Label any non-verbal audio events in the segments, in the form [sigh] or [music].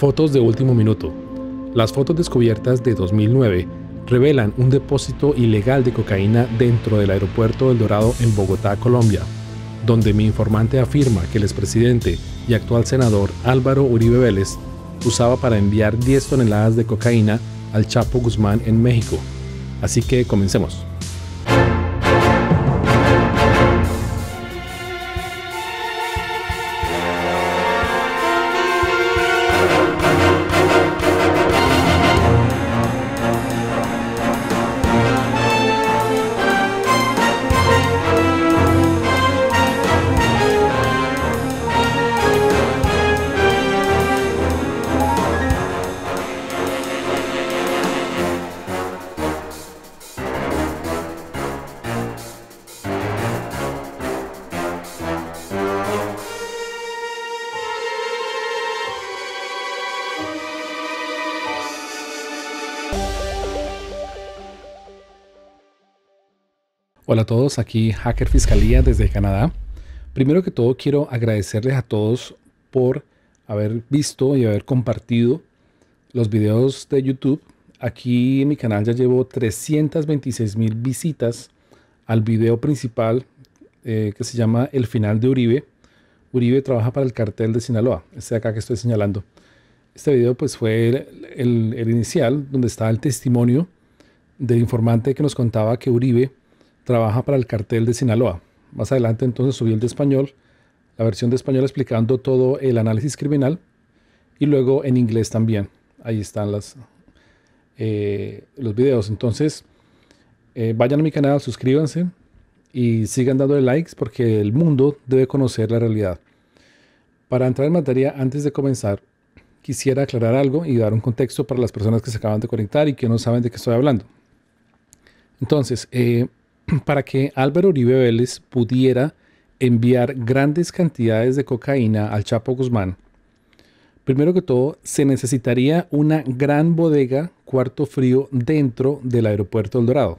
Fotos de último minuto. Las fotos descubiertas de 2009 revelan un depósito ilegal de cocaína dentro del aeropuerto del Dorado en Bogotá, Colombia, donde mi informante afirma que el expresidente y actual senador Álvaro Uribe Vélez usaba para enviar 10 toneladas de cocaína al Chapo Guzmán en México. Así que comencemos. Hola a todos, aquí Hacker Fiscalía desde Canadá. Primero que todo quiero agradecerles a todos por haber visto y haber compartido los videos de YouTube. Aquí en mi canal ya llevo 326 mil visitas al video principal eh, que se llama El final de Uribe. Uribe trabaja para el cartel de Sinaloa, este de acá que estoy señalando. Este video pues fue el, el inicial donde estaba el testimonio del informante que nos contaba que Uribe trabaja para el cartel de Sinaloa. Más adelante entonces subí el de español, la versión de español explicando todo el análisis criminal y luego en inglés también. Ahí están las, eh, los videos. Entonces, eh, vayan a mi canal, suscríbanse y sigan dándole likes porque el mundo debe conocer la realidad. Para entrar en materia, antes de comenzar, quisiera aclarar algo y dar un contexto para las personas que se acaban de conectar y que no saben de qué estoy hablando. Entonces, eh, [clears throat] para que Álvaro Uribe Vélez pudiera enviar grandes cantidades de cocaína al Chapo Guzmán, primero que todo se necesitaría una gran bodega cuarto frío dentro del aeropuerto El Dorado.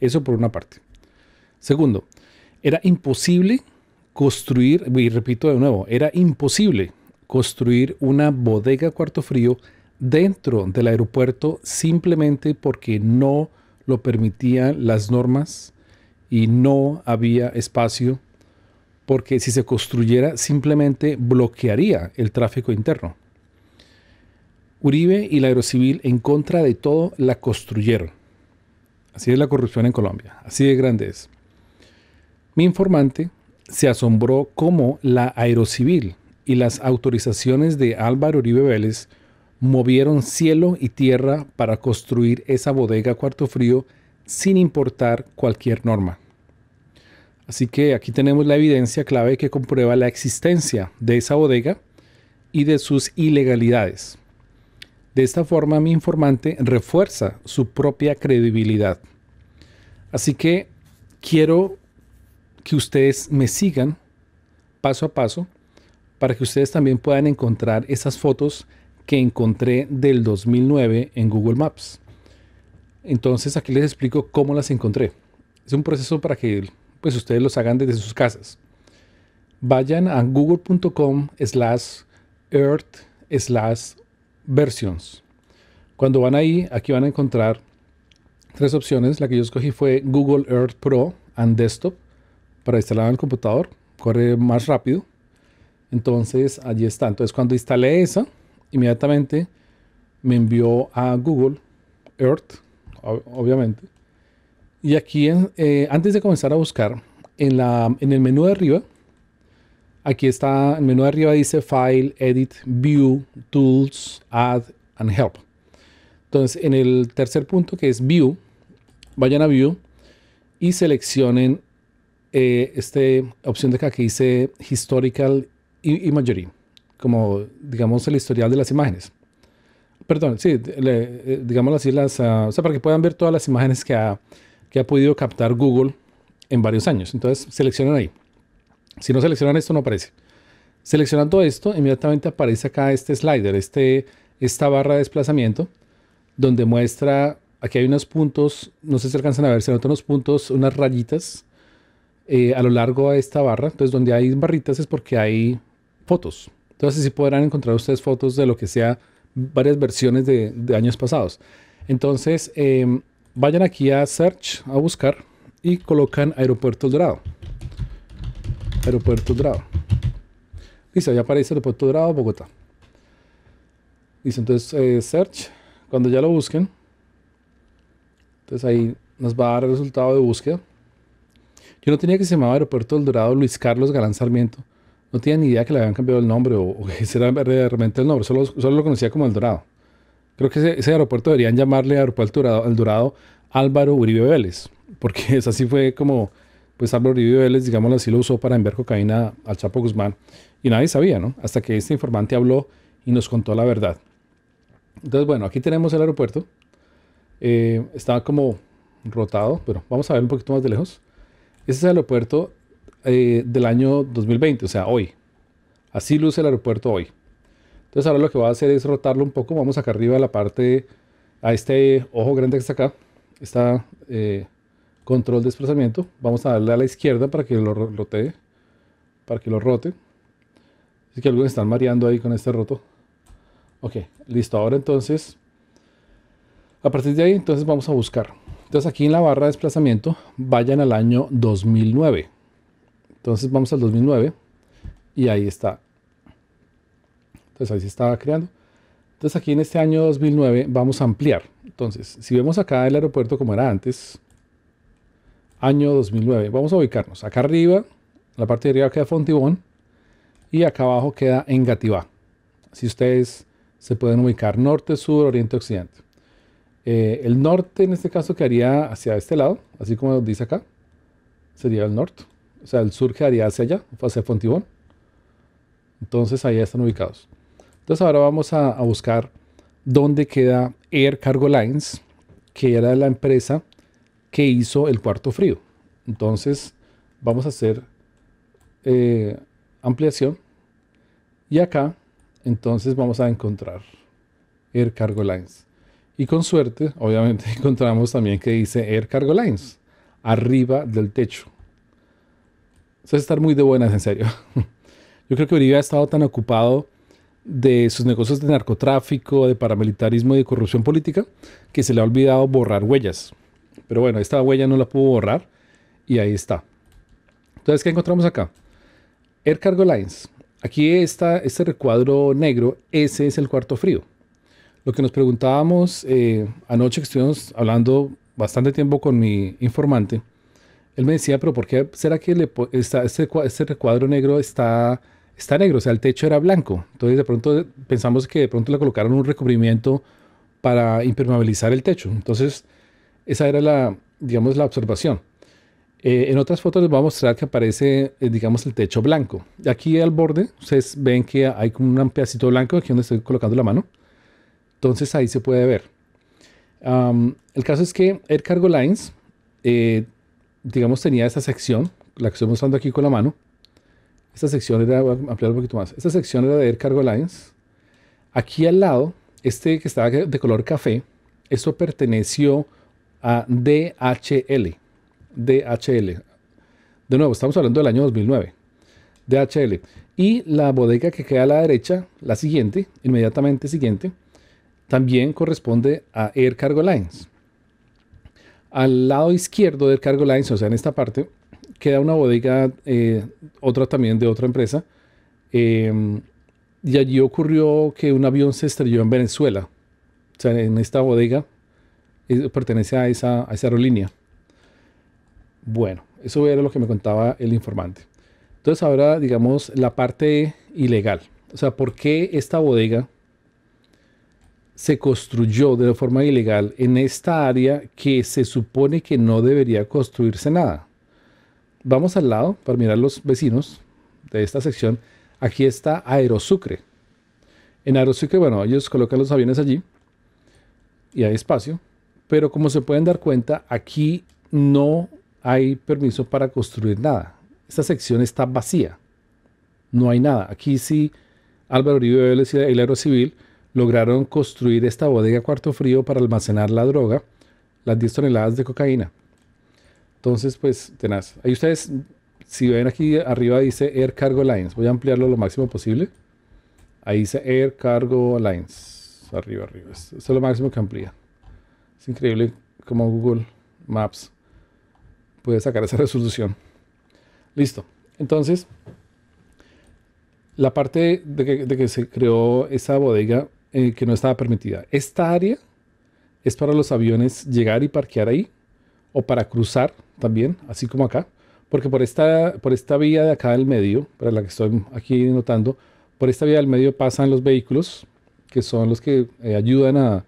Eso por una parte. Segundo, era imposible construir, y repito de nuevo, era imposible construir una bodega cuarto frío dentro del aeropuerto simplemente porque no lo permitían las normas y no había espacio porque si se construyera simplemente bloquearía el tráfico interno. Uribe y la Aerocivil en contra de todo la construyeron. Así es la corrupción en Colombia, así de grande es. Mi informante se asombró cómo la Aerocivil y las autorizaciones de Álvaro Uribe Vélez movieron cielo y tierra para construir esa bodega cuarto frío sin importar cualquier norma. Así que aquí tenemos la evidencia clave que comprueba la existencia de esa bodega y de sus ilegalidades. De esta forma mi informante refuerza su propia credibilidad. Así que quiero que ustedes me sigan paso a paso para que ustedes también puedan encontrar esas fotos que encontré del 2009 en Google Maps. Entonces aquí les explico cómo las encontré. Es un proceso para que pues, ustedes los hagan desde sus casas. Vayan a google.com slash earth slash versions. Cuando van ahí, aquí van a encontrar tres opciones. La que yo escogí fue Google Earth Pro and Desktop para instalar en el computador. Corre más rápido. Entonces, allí está. Entonces, cuando instalé esa, inmediatamente me envió a Google Earth obviamente. Y aquí, eh, antes de comenzar a buscar, en, la, en el menú de arriba, aquí está, el menú de arriba dice File, Edit, View, Tools, Add and Help. Entonces, en el tercer punto que es View, vayan a View y seleccionen eh, esta opción de acá que dice Historical Imagery, como digamos el historial de las imágenes perdón, sí, eh, digamos así, las, uh, o para que puedan ver todas las imágenes que ha, que ha podido captar Google en varios años. Entonces, seleccionan ahí. Si no seleccionan esto, no aparece. Seleccionando esto, inmediatamente aparece acá este slider, este, esta barra de desplazamiento, donde muestra, aquí hay unos puntos, no sé si alcanzan a ver, se notan unos puntos, unas rayitas eh, a lo largo de esta barra. Entonces, donde hay barritas es porque hay fotos. Entonces, si podrán encontrar ustedes fotos de lo que sea varias versiones de, años pasados. Entonces, em, vayan aquí a Search, a buscar, y colocan Aeropuerto El Dorado. Aeropuerto El Dorado. Listo, ya aparece Aeropuerto Dorado, Bogotá. Listo, entonces eh, Search, cuando ya lo busquen, entonces ahí nos va a dar el resultado de búsqueda. Yo no tenía que se llamaba Aeropuerto El Dorado Luis Carlos Galán Sarmiento no tenía ni idea que le habían cambiado el nombre o, que era realmente el nombre, solo, solo, lo conocía como El Dorado. Creo que ese, aeropuerto deberían llamarle Aeropuerto El Dorado Álvaro Uribe Vélez, porque [laughs] es así fue como, pues Álvaro Uribe Vélez, digamos, así, lo usó para enviar cocaína al Chapo Guzmán y nadie sabía, ¿no? Hasta que este informante habló y nos contó la verdad. Entonces, bueno, aquí tenemos el aeropuerto. Eh, estaba como rotado, pero vamos a ver un poquito más de lejos. Ese es el aeropuerto eh, del año 2020, o sea, hoy. Así luce el aeropuerto hoy. Entonces ahora lo que voy a hacer es rotarlo un poco. Vamos acá arriba a la parte, a este ojo grande que está acá, está eh, control de desplazamiento. Vamos a darle a la izquierda para que lo rote para que lo rote. Así que algunos están mareando ahí con este roto. Ok, listo. Ahora entonces, a partir de ahí, entonces vamos a buscar. Entonces aquí en la barra de desplazamiento, vayan al año 2009. Entonces vamos al 2009 y ahí está. Entonces ahí se estaba creando. Entonces aquí en este año 2009 vamos a ampliar. Entonces, si vemos acá el aeropuerto como era antes, año 2009, vamos a ubicarnos. Acá arriba, la parte de arriba queda Fontibón y acá abajo queda Engativá. Si ustedes se pueden ubicar norte, sur, oriente, occidente. Eh, el norte en este caso quedaría hacia este lado, así como dice acá, sería el norte o sea, el sur quedaría hacia allá, hacia Fontibón. Entonces ahí están ubicados. Entonces ahora vamos a, buscar dónde queda Air Cargo Lines, que era la empresa que hizo el cuarto frío. Entonces vamos a hacer eh, ampliación y acá entonces vamos a encontrar Air Cargo Lines. Y con suerte, obviamente, [laughs] encontramos también que dice Air Cargo Lines, arriba del techo. Eso es estar muy de buenas, en serio. [laughs] Yo creo que Uribe ha estado tan ocupado de sus negocios de narcotráfico, de paramilitarismo y de corrupción política, que se le ha olvidado borrar huellas. Pero bueno, esta huella no la pudo borrar y ahí está. Entonces, ¿qué encontramos acá? Air Cargo Lines. Aquí está este recuadro negro, ese es el cuarto frío. Lo que nos preguntábamos eh, anoche que estuvimos hablando bastante tiempo con mi informante él me decía, pero ¿por qué será que este, este recuadro negro está, negro? O sea, el techo era blanco. Entonces de pronto pensamos que de pronto le colocaron un recubrimiento para impermeabilizar el techo. Entonces esa era la, digamos, la observación. Eh, en otras fotos les voy a mostrar que aparece, eh, digamos, el techo blanco. Aquí al borde, ustedes ven que hay como un pedacito blanco, aquí donde estoy colocando la mano. Entonces ahí se puede ver. el caso es que Air Cargo Lines... Eh, digamos, tenía esta sección, la que estoy mostrando aquí con la mano. Esta sección era, ampliar un poquito más. Esta sección era de Air Cargo Lines. Aquí al lado, este que estaba de color café, eso perteneció a DHL. DHL. De nuevo, estamos hablando del año 2009. DHL. Y la bodega que queda a la derecha, la siguiente, inmediatamente siguiente, también corresponde a Air Cargo Lines. Al lado izquierdo del cargo lines, o sea, en esta parte, queda una bodega, eh, otra también de otra empresa. Em, y allí ocurrió que un avión se estrelló en Venezuela. O sea, en esta bodega eh, pertenece a esa, a esa aerolínea. Bueno, eso era lo que me contaba el informante. Entonces ahora, digamos, la parte ilegal. O sea, ¿por qué esta bodega se construyó de forma ilegal en esta área que se supone que no debería construirse nada. Vamos al lado para mirar los vecinos de esta sección. Aquí está Aerosucre. En Aerosucre, bueno, ellos colocan los aviones allí y hay espacio, pero como se pueden dar cuenta, aquí no hay permiso para construir nada. Esta sección está vacía. No hay nada. Aquí sí, Álvaro Uribe el lograron construir esta bodega cuarto frío para almacenar la droga, las 10 toneladas de cocaína. Entonces, pues, tenaz. Ahí ustedes, si ven aquí arriba dice Air Cargo Lines, voy a ampliarlo lo máximo posible. Ahí dice Air Cargo Lines, arriba, arriba. Esto es lo máximo que amplía. Es increíble cómo Google Maps puede sacar esa [laughs] resolución. Listo. Entonces, la parte de que, de que, se creó esa bodega eh, que no estaba permitida. Esta área es para los aviones llegar y parquear ahí o para cruzar también, así como acá, porque por esta, por esta vía de acá del medio, para la que estoy aquí notando, por esta vía del medio pasan los vehículos que son los que eh, ayudan a,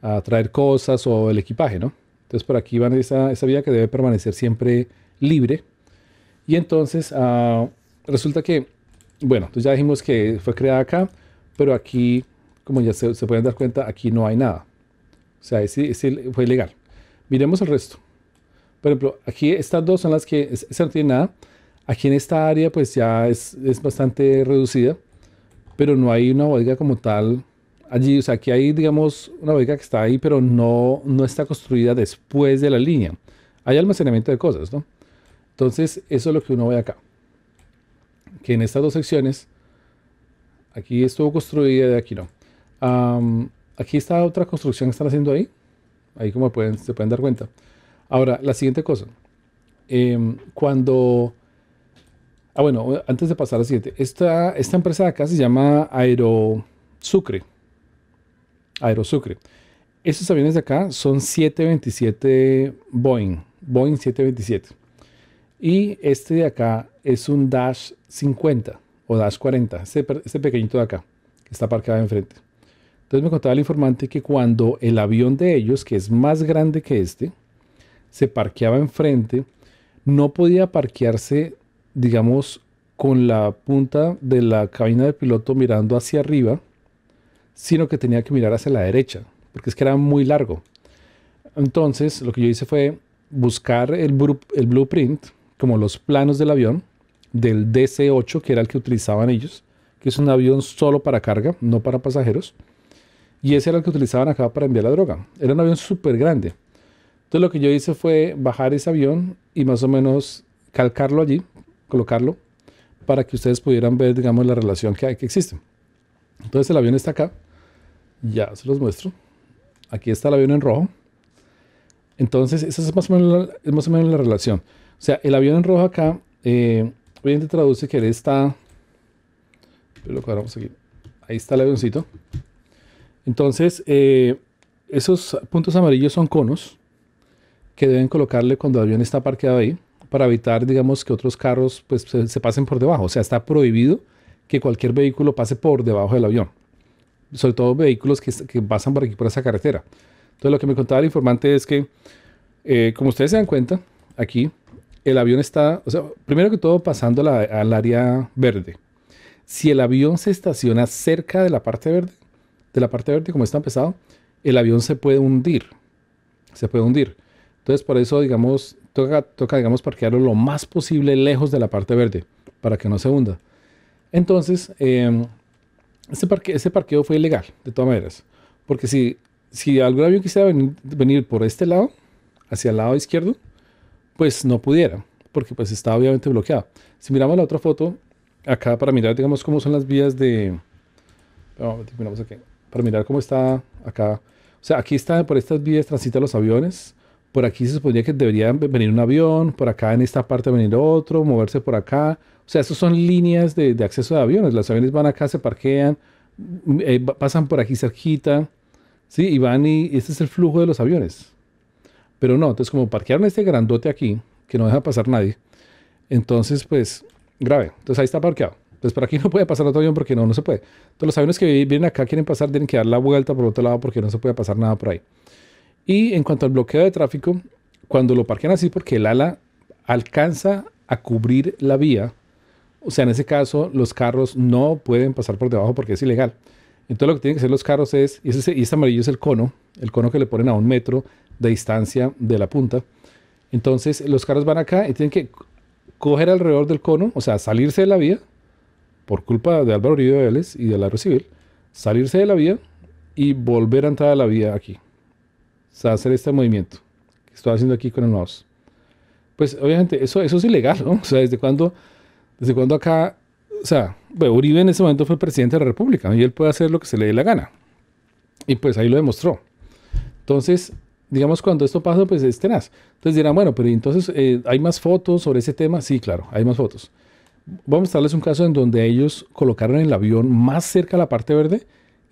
a, traer cosas o el equipaje, ¿no? Entonces por aquí van esa, esa vía que debe permanecer siempre libre. Y entonces ah, resulta que, bueno, entonces ya dijimos que fue creada acá, pero aquí como ya se, pueden dar cuenta, aquí no hay nada. O sea, ese, fue ilegal. Miremos el resto. Por ejemplo, aquí estas dos son las que se no tiene nada. Aquí en esta área pues ya es, bastante reducida, pero no hay una bodega como tal allí, o sea, aquí hay, digamos, una bodega que está ahí, pero no, no está construida después de la línea. Hay almacenamiento de cosas, ¿no? Entonces, eso es lo que uno ve acá. Que en estas dos secciones, aquí estuvo construida y aquí no aquí está otra construcción que están haciendo ahí. Ahí como pueden, se pueden dar cuenta. Ahora, la siguiente cosa. Em, cuando... Ah, bueno, antes de pasar a la siguiente. Esta, empresa de acá se llama Aero Aerosucre. Estos aviones de acá son 727 Boeing. Boeing 727. Y este de acá es un Dash 50 o Dash 40. Este, este pequeñito de acá, que está parqueado enfrente. Entonces me contaba el informante que cuando el avión de ellos, que es más grande que este, se parqueaba enfrente, no podía parquearse, digamos, con la punta de la cabina del piloto mirando hacia arriba, sino que tenía que mirar hacia la derecha, porque es que era muy largo. Entonces, lo que yo hice fue buscar el, el blueprint, como los planos del avión, del DC-8, que era el que utilizaban ellos, que es un avión solo para carga, no para pasajeros y ese era el que utilizaban acá para enviar la droga. Era un avión súper grande. Entonces lo que yo hice fue bajar ese avión y más o menos calcarlo allí, colocarlo, para que ustedes pudieran ver, digamos, la relación que, hay, que existe. Entonces el avión está acá. Ya se los muestro. Aquí está el avión en rojo. Entonces esa es más o menos la, relación. O sea, el avión en rojo acá, eh, obviamente traduce que él está... Ahí está el avioncito. Entonces, eh, esos puntos amarillos son conos que deben colocarle cuando el avión está parqueado ahí para evitar, digamos, que otros carros pues, se, pasen por debajo. O sea, está prohibido que cualquier vehículo pase por debajo del avión. Sobre todo vehículos que, pasan por aquí, por esa carretera. Entonces, lo que me contaba el informante es que, eh, como ustedes se dan cuenta, aquí el avión está, o sea, primero que todo pasando al área verde. Si el avión se estaciona cerca de la parte verde, de la parte verde, como está empezado, pesado, el avión se puede hundir. Se puede hundir. Entonces, por eso, digamos, toca, toca digamos, parquearlo lo más posible lejos de la parte verde, para que no se hunda. Entonces, este, parque, parqueo fue ilegal, de todas maneras. Porque si, si algún avión quisiera venir, por este lado, hacia el lado izquierdo, pues no pudiera, porque pues estaba obviamente bloqueado. Si miramos la otra foto, acá para mirar, digamos, cómo son las vías de... miramos aquí para mirar cómo está acá. O sea, aquí está, por estas vías transitan los aviones. Por aquí se suponía que debería venir un avión, por acá en esta parte venir otro, moverse por acá. O sea, esas son líneas de, acceso de aviones. Los aviones van acá, se parquean, mm, eh, pasan por aquí cerquita, ¿sí? Y van y este es el flujo de los aviones. Pero no, entonces como parquearon este grandote aquí, que no deja pasar nadie, entonces pues grave. Entonces ahí está parqueado. Pues, por aquí no puede pasar otro avión porque no, no se puede. Todos los aviones que vienen acá quieren pasar, tienen que dar la vuelta por otro lado porque no se puede pasar nada por ahí. Y en cuanto al bloqueo de tráfico, cuando lo parquen así porque el ala alcanza a cubrir la vía, o sea, en ese caso los carros no pueden pasar por debajo porque es ilegal. Entonces lo que tienen que hacer los carros es, y este amarillo es el cono, el cono que le ponen a un metro de distancia de la punta. Entonces los carros van acá y tienen que coger alrededor del cono, o sea, salirse de la vía, por culpa de Álvaro Uribe Vélez y de la Civil, salirse de la vía y volver a entrar a la vía aquí. O sea, hacer este movimiento que estoy haciendo aquí con el mouse. Pues obviamente eso, eso es ilegal, ¿no? [laughs] O sea, ¿desde cuándo, desde cuando acá? O sea, pues, Uribe en ese momento fue presidente de la República ¿no? y él puede hacer lo que se le dé la gana. Y pues ahí lo demostró. Entonces, digamos, cuando esto pasó, pues es tenaz. Entonces dirán, bueno, pero entonces eh, hay más fotos sobre ese tema. Sí, claro, hay más fotos. Vamos a darles un caso en donde ellos colocaron el avión más cerca a la parte verde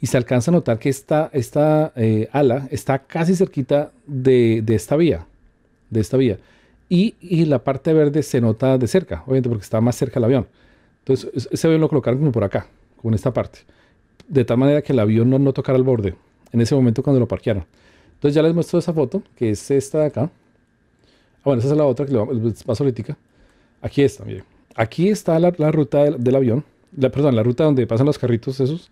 y se alcanza a notar que esta, esta eh, ala está casi cerquita de, de, esta vía, de esta vía. Y, y, la parte verde se nota de cerca, obviamente porque está más cerca el avión. Entonces ese avión lo colocaron como por acá, con esta parte. De tal manera que el avión no, no tocara el borde en ese momento cuando lo parquearon. Entonces ya les muestro esa foto, que es esta de acá. Ah, bueno, esa es la otra que es más ahorita. Aquí está, miren aquí está la, ruta del, avión, la, perdón, la ruta donde pasan los carritos esos,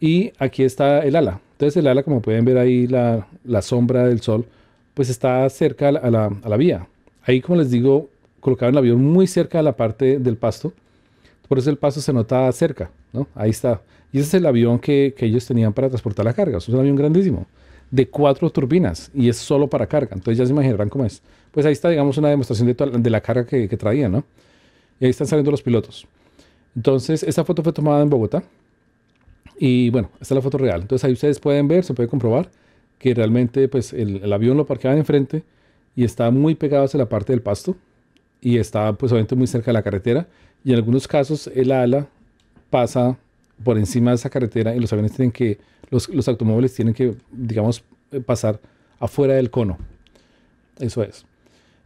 y aquí está el ala. Entonces el ala, como pueden ver ahí, la, sombra del sol, pues está cerca a la, vía. Ahí, como les digo, colocaron el avión muy cerca de la parte del pasto, por eso el pasto se nota cerca, ¿no? Ahí está. Y ese es el avión que, ellos tenían para transportar la carga, es un avión grandísimo de cuatro turbinas y es solo para carga. Entonces ya se imaginarán cómo es. Pues ahí está, digamos, una demostración de, la carga que, que traía, ¿no? Y ahí están saliendo los pilotos. Entonces, esa foto fue tomada en Bogotá. Y bueno, esta es la foto real. Entonces ahí ustedes pueden ver, se puede comprobar que realmente pues el, avión lo parqueaban enfrente y está muy pegado hacia la parte del pasto y está pues obviamente muy cerca de la carretera y en algunos casos el ala pasa por encima de esa carretera y los aviones tienen que, los automóviles tienen que, digamos, eh, pasar afuera del cono. Eso es.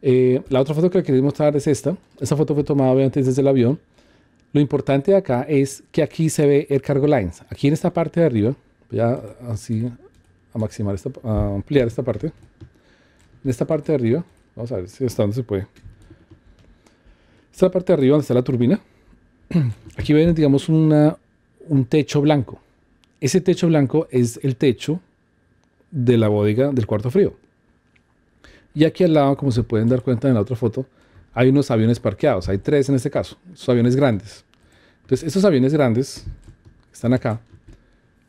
Eh, la otra foto que quería mostrar es esta. Esta foto fue tomada antes desde el avión. Lo importante de acá es que aquí se ve el cargo lines. Aquí en esta parte de arriba, voy a así a maximar esta, ampliar esta parte. En esta parte de arriba, vamos a ver si hasta donde se puede. Esta parte de arriba donde está la turbina. [clears throat] Aquí ven, digamos, una, un techo blanco. Ese techo blanco es el techo de la bodega del cuarto frío. Y aquí al lado, como se pueden dar cuenta en la otra foto, hay unos aviones parqueados. Hay tres en este caso, son aviones grandes. Entonces, esos aviones grandes que están acá,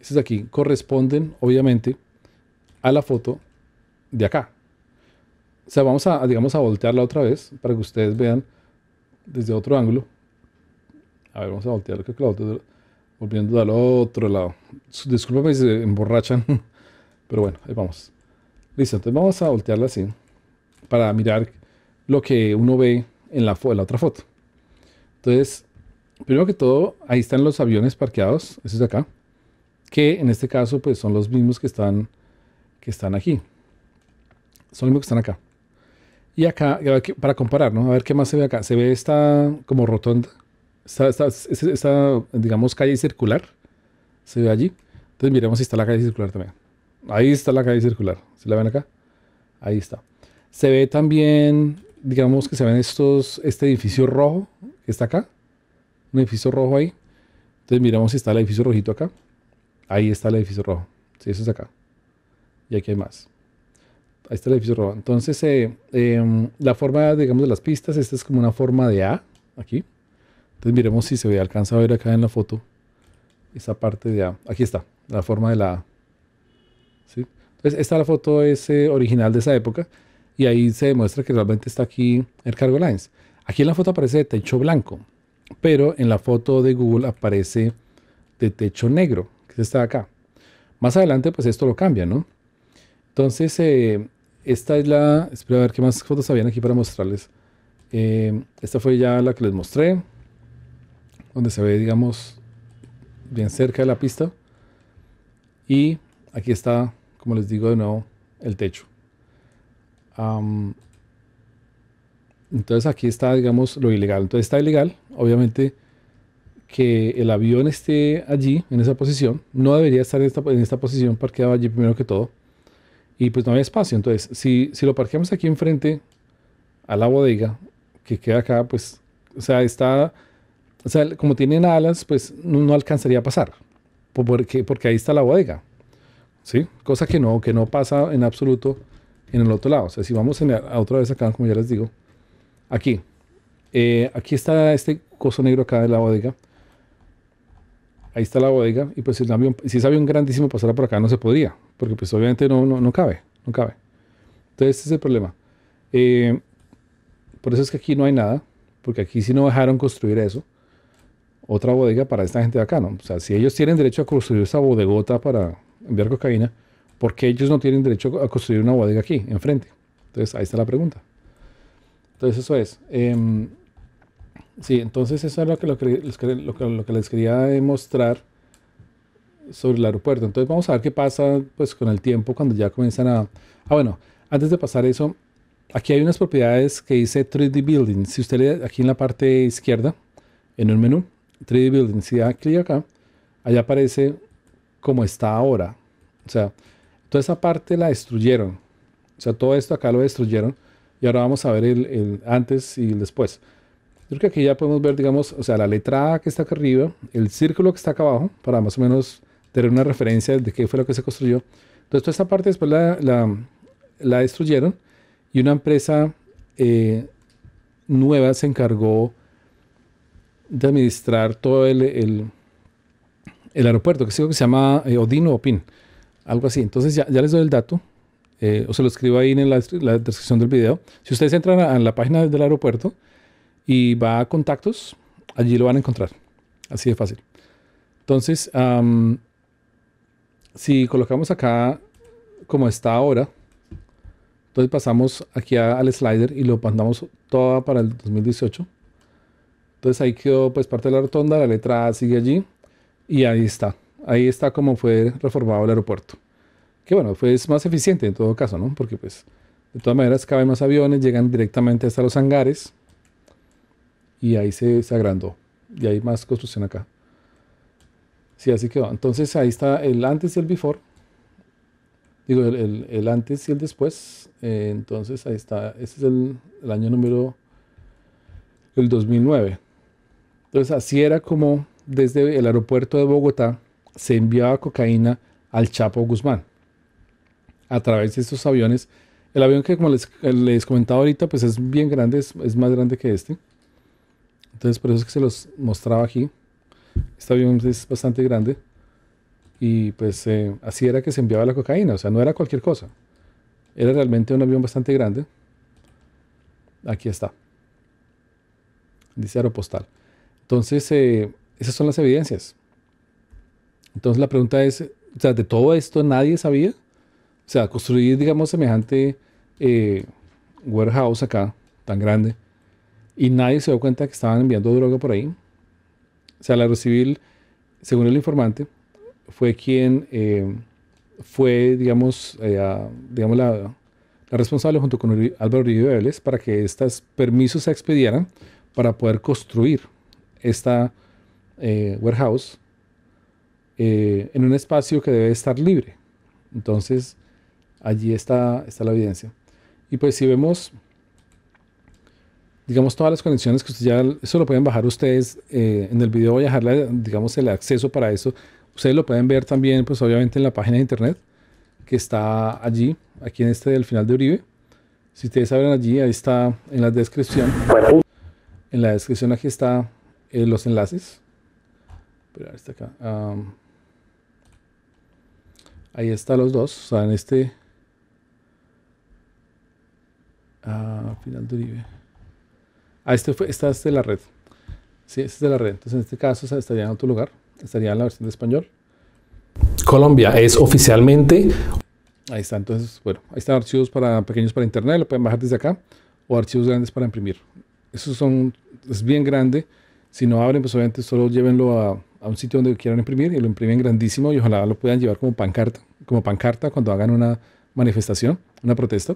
estos aquí, corresponden obviamente a la foto de acá. O sea, vamos a, digamos, a voltearla otra vez para que ustedes vean desde otro ángulo. A ver, vamos a voltear volviendo al otro lado. Disculpenme si se emborrachan, [laughs] pero bueno, ahí vamos. Listo, entonces vamos a voltearla así para mirar lo que uno ve en la, otra foto. Entonces, primero que todo, ahí están los aviones parqueados, esos de acá, que en este caso pues son los mismos que están, que están aquí. Son los mismos que están acá. Y acá, para comparar, ¿no? A ver qué más se ve acá. Se ve esta como rotonda, esta, esta digamos, calle circular. Se ve allí. Entonces miremos si está la calle circular también. Ahí está la calle circular. ¿Se la ven acá? Ahí está. Se ve también, digamos que se ven estos, este edificio rojo que está acá. Un edificio rojo ahí. Entonces miramos si está el edificio rojito acá. Ahí está el edificio rojo. Sí, eso es acá. Y aquí hay más. Ahí está el edificio rojo. Entonces, eh, em, la forma, digamos, de las pistas, esta es como una forma de A, aquí. Entonces miremos si se ve, alcanza a ver acá en la foto esa parte de A. Aquí está, la forma de la A. ¿Sí? Entonces, esta la foto es eh, original de esa época y ahí se demuestra que realmente está aquí el cargo lines. Aquí en la foto aparece de techo blanco, pero en la foto de Google aparece de techo negro, que está acá. Más adelante, pues esto lo cambia, ¿no? Entonces, eh, esta es la... Espero ver qué más fotos habían aquí para mostrarles. Eh, esta fue ya la que les mostré, donde se ve, digamos, bien cerca de la pista. Y aquí está, como les digo de nuevo, el techo entonces aquí está, digamos, lo ilegal. Entonces está ilegal, obviamente, que el avión esté allí, en esa posición. No debería estar en esta, posición parqueado allí primero que todo. Y pues no hay espacio. Entonces, si, si lo parqueamos aquí enfrente a la bodega, que queda acá, pues, o sea, está, o sea, como tienen alas, pues no, alcanzaría a pasar. Porque, porque ahí está la bodega. ¿Sí? Cosa que no, que no pasa en absoluto en el otro lado. O sea, si vamos a otra vez acá, como ya les digo, aquí. Eh, aquí está este coso negro acá de la bodega. Ahí está la bodega. Y pues si, el había si grandísimo pasara por acá, no se podría. Porque pues obviamente no, no, cabe. No cabe. Entonces este es el problema. Eh, por eso es que aquí no hay nada. Porque aquí si no dejaron construir eso. Otra bodega para esta gente de acá, ¿no? O sea, si ellos tienen derecho a construir esa bodegota para enviar cocaína, ¿por qué ellos no tienen derecho a construir una bodega aquí, enfrente? Entonces, ahí está la pregunta. Entonces, eso es. Em, sí, entonces eso es lo que, les quería mostrar sobre el aeropuerto. Entonces, vamos a ver qué pasa pues, con el tiempo cuando ya comienzan a... Ah, bueno, antes de pasar eso, aquí hay unas propiedades que dice 3D Building. Si usted lee aquí en la parte izquierda, en un menú, 3D Building, si da clic acá, allá aparece como está ahora. O sea, Toda esa parte la destruyeron. O sea, todo esto acá lo destruyeron. Y ahora vamos a ver el, antes y el después. creo que aquí ya podemos ver, digamos, o sea, la letra A que está acá arriba, el círculo que está acá abajo, para más o menos tener una referencia de qué fue lo que se construyó. Entonces, toda esta parte después la, la, destruyeron y una empresa eh, nueva se encargó de administrar todo el, el, aeropuerto, que, que se llama eh, Odino Opin. Algo así. Entonces ya, les doy el dato. Eh, o se lo escribo ahí en la, descripción del video. Si ustedes entran a, la página del aeropuerto y va a contactos, allí lo van a encontrar. Así de fácil. Entonces, si colocamos acá como está ahora, entonces pasamos aquí al slider y lo mandamos toda para el 2018. Entonces ahí quedó pues parte de la rotonda, la letra A sigue allí y ahí está ahí está como fue reformado el aeropuerto. Que bueno, fue más eficiente en todo caso, ¿no? Porque pues de todas maneras caben más aviones, llegan directamente hasta los hangares y ahí se, agrandó. Y hay más construcción acá. Sí, así quedó. Entonces ahí está el antes y el before. Digo, el, antes y el después. Eh, entonces ahí está. Ese es el año número... El 2009. Entonces así era como desde el aeropuerto de Bogotá se enviaba cocaína al Chapo Guzmán. A través de estos aviones, el avión que como les, eh, comentaba ahorita, pues es bien grande, es, más grande que este. Entonces por eso es que se los mostraba aquí. Este avión es bastante grande. Y pues eh, así era que se enviaba la cocaína, o sea, no era cualquier cosa. Era realmente un avión bastante grande. Aquí está. Dice Aeropostal. Entonces, eh, esas son las evidencias. Entonces la pregunta es, o sea, de todo esto nadie sabía. O sea, construir, digamos, semejante eh, warehouse acá, tan grande, y nadie se dio cuenta que estaban enviando droga por ahí. O sea, la recibil, según el informante, fue quien eh, fue, digamos, eh, digamos la, responsable junto con Álvaro Uribe Vélez para que estos permisos se expedieran para poder construir esta warehouse eh, en un espacio que debe estar libre. Entonces, allí está, está la evidencia. Y pues si vemos, digamos, todas las conexiones que ustedes ya, eso lo pueden bajar ustedes, eh, en el video voy a dejar, digamos, el acceso para eso. Ustedes lo pueden ver también, pues obviamente en la página de internet que está allí, aquí en este del final de Uribe. Si ustedes abren allí, ahí está en la descripción. En la descripción aquí está eh, los enlaces. Pero está acá. Ah, Ahí están los dos. O sea, en este. Ah, final de Uribe. Ah, este fue, esta es de la red. Sí, este es de la red. Entonces, en este caso, estaría en otro lugar. Estaría en la versión de español. Colombia es oficialmente. Ahí está. Entonces, bueno, ahí están archivos para pequeños para internet. Lo pueden bajar desde acá. O archivos grandes para imprimir. Esos son, es bien grande. Si no abren, pues obviamente solo llévenlo a, a un sitio donde quieran imprimir y lo imprimen grandísimo y ojalá lo puedan llevar como pancarta como pancarta cuando hagan una manifestación, una protesta,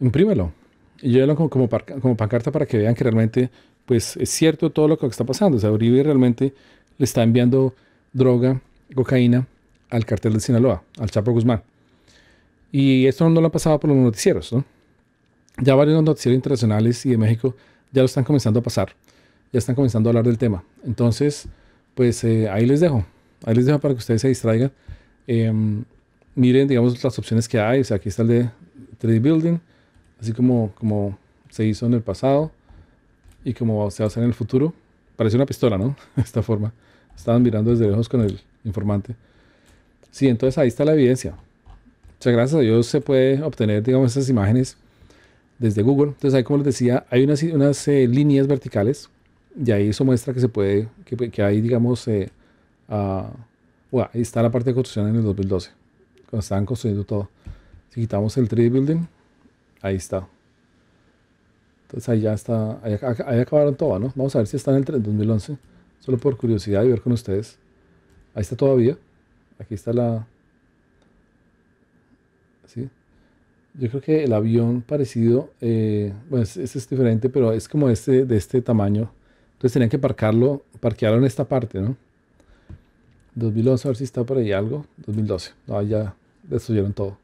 imprímelo y llévelo como, como, como, pancarta para que vean que realmente pues es cierto todo lo que está pasando. O sea, Uribe realmente le está enviando droga, cocaína al cartel de Sinaloa, al Chapo Guzmán. Y esto no lo han pasado por los noticieros, ¿no? Ya varios noticieros internacionales y de México ya lo están comenzando a pasar, ya están comenzando a hablar del tema. Entonces, pues eh, ahí les dejo, ahí les dejo para que ustedes se distraigan. Em, miren, digamos, las opciones que hay. O sea, aquí está el de 3D Building, así como, como se hizo en el pasado y como se va a hacer en el futuro. Parece una pistola, ¿no? De [laughs] Esta forma. Estaban mirando desde lejos con el informante. Sí, entonces ahí está la evidencia. O sea, gracias a Dios se puede obtener, digamos, esas imágenes desde Google. Entonces ahí, como les decía, hay unas, unas eh, líneas verticales y ahí eso muestra que se puede, que, hay, digamos, eh, ah, ahí está la parte de construcción en el 2012 están construyendo todo. Si quitamos el 3D Building, ahí está. Entonces ahí ya está, ahí, acabaron todo, ¿no? Vamos a ver si está en el 2011, solo por curiosidad y ver con ustedes. Ahí está todavía, aquí está la... ¿sí? Yo creo que el avión parecido, eh, bueno, este es diferente, pero es como este de este tamaño. Entonces tenían que parcarlo, parquearlo en esta parte, ¿no? 2011, a ver si está por ahí algo. 2012. No, ya destruyeron todo.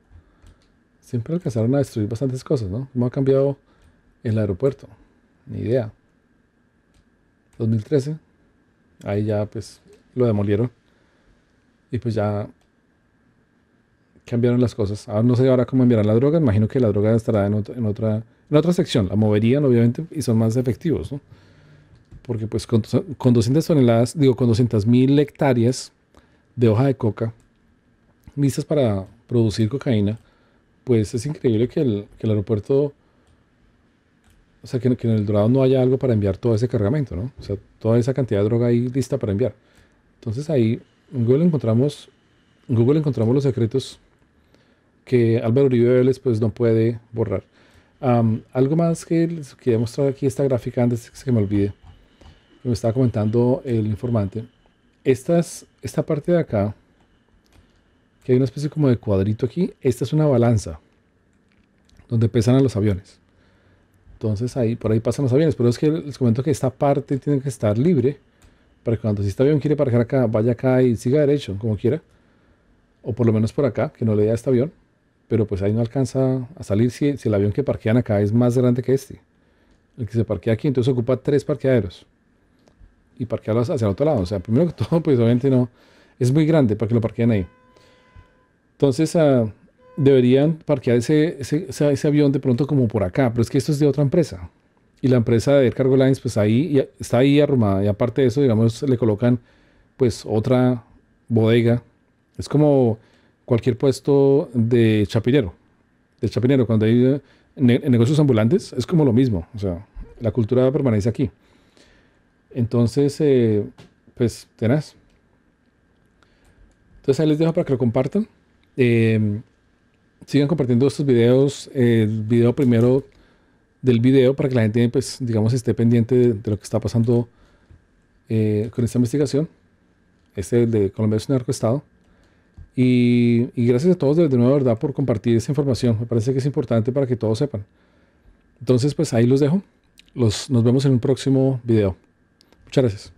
Siempre alcanzaron a destruir bastantes cosas, ¿no? ¿Cómo ha cambiado el aeropuerto? Ni idea. 2013. Ahí ya pues lo demolieron. Y pues ya cambiaron las cosas. Ahora no sé ahora cómo enviarán la droga. Imagino que la droga estará en, otra, otra sección. La moverían, obviamente, y son más efectivos, ¿no? Porque pues con, con 200 toneladas, digo, con 200 mil hectáreas de hoja de coca listas para producir cocaína, pues es increíble que el, aeropuerto, o sea, que, en el Dorado no haya algo para enviar todo ese cargamento, ¿no? O sea, toda esa cantidad de droga ahí lista para enviar. Entonces ahí en Google encontramos, Google encontramos los secretos que Álvaro Uribe Vélez pues no puede borrar. algo más que les quería mostrar aquí esta gráfica antes que se me olvide, me estaba comentando el informante esta parte de acá, que hay una especie como de cuadrito aquí, esta es una balanza donde pesan a los aviones. Entonces ahí, por ahí pasan los aviones, pero es que les comento que esta parte tiene que estar libre para cuando si este avión quiere parquear acá, vaya acá y siga derecho, como quiera, o por lo menos por acá, que no le dé a este avión, pero pues ahí no alcanza a salir si, si el avión que parquean acá es más grande que este. El que se parquea aquí, entonces ocupa tres parqueaderos y parquearlos hacia el otro lado. O sea, primero que [laughs] todo, pues obviamente no. Es muy grande para que lo parqueen ahí. Entonces, ah, deberían parquear ese, ese, ese, avión de pronto como por acá, pero es que esto es de otra empresa. Y la empresa de Cargo Lines, pues ahí está ahí arrumada. Y aparte de eso, digamos, le colocan pues otra bodega. Es como cualquier puesto de chapinero. De chapinero, cuando hay eh, negocios ambulantes, es como lo mismo. O sea, la cultura permanece aquí. Entonces, eh, pues, tenaz. Entonces ahí les dejo para que lo compartan. Em, sigan compartiendo estos videos, el video primero del video para que la gente, pues, digamos, esté pendiente de, lo que está pasando eh, con esta investigación. Este de Colombia es un narcoestado. Y, y gracias a todos de, de, verdad, por compartir esa información. Me parece que es importante para que todos sepan. Entonces, pues ahí los dejo. Los, nos vemos en un próximo video. Muchas gracias.